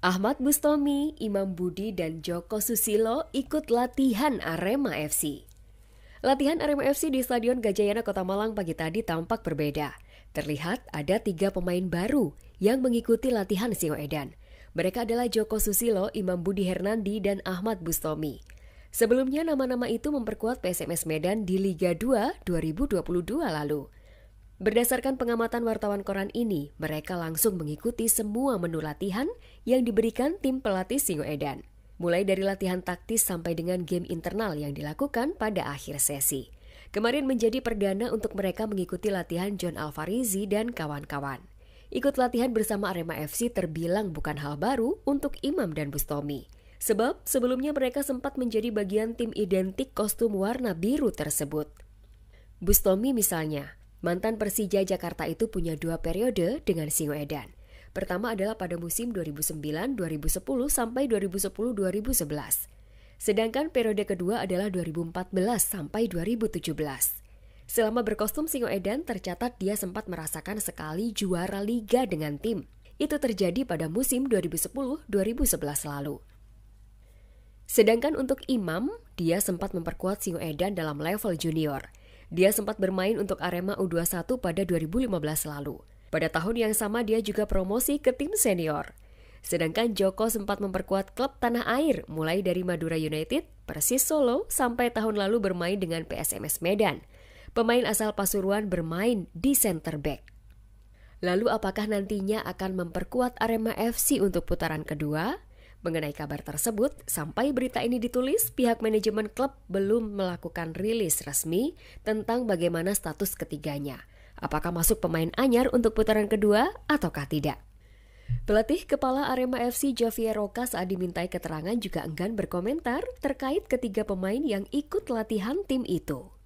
Ahmad Bustomi, Imam Budi, dan Joko Susilo ikut latihan Arema FC. Latihan Arema FC di Stadion Gajayana Kota Malang pagi tadi tampak berbeda. Terlihat ada tiga pemain baru yang mengikuti latihan Sio Edan. Mereka adalah Joko Susilo, Imam Budi Hernandi, dan Ahmad Bustomi. Sebelumnya nama-nama itu memperkuat PSMS Medan di Liga 2 2022 lalu. Berdasarkan pengamatan wartawan koran ini, mereka langsung mengikuti semua menu latihan yang diberikan tim pelatih Edan, Mulai dari latihan taktis sampai dengan game internal yang dilakukan pada akhir sesi. Kemarin menjadi perdana untuk mereka mengikuti latihan John Alvarizi dan kawan-kawan. Ikut latihan bersama Arema FC terbilang bukan hal baru untuk Imam dan Bustomi. Sebab sebelumnya mereka sempat menjadi bagian tim identik kostum warna biru tersebut. Bustomi misalnya, Mantan Persija Jakarta itu punya dua periode dengan Singo Edan. Pertama adalah pada musim 2009, 2010 sampai 2010, 2011. Sedangkan periode kedua adalah 2014 sampai 2017. Selama berkostum Singo Edan, tercatat dia sempat merasakan sekali juara liga dengan tim. Itu terjadi pada musim 2010-2011 lalu. Sedangkan untuk Imam, dia sempat memperkuat Singo Edan dalam level junior – dia sempat bermain untuk Arema U21 pada 2015 lalu. Pada tahun yang sama dia juga promosi ke tim senior. Sedangkan Joko sempat memperkuat klub tanah air mulai dari Madura United, Persis Solo, sampai tahun lalu bermain dengan PSMS Medan. Pemain asal Pasuruan bermain di center back. Lalu apakah nantinya akan memperkuat Arema FC untuk putaran kedua? Mengenai kabar tersebut, sampai berita ini ditulis, pihak manajemen klub belum melakukan rilis resmi tentang bagaimana status ketiganya. Apakah masuk pemain anyar untuk putaran kedua ataukah tidak? Pelatih kepala Arema FC Javier Roca saat dimintai keterangan juga enggan berkomentar terkait ketiga pemain yang ikut latihan tim itu.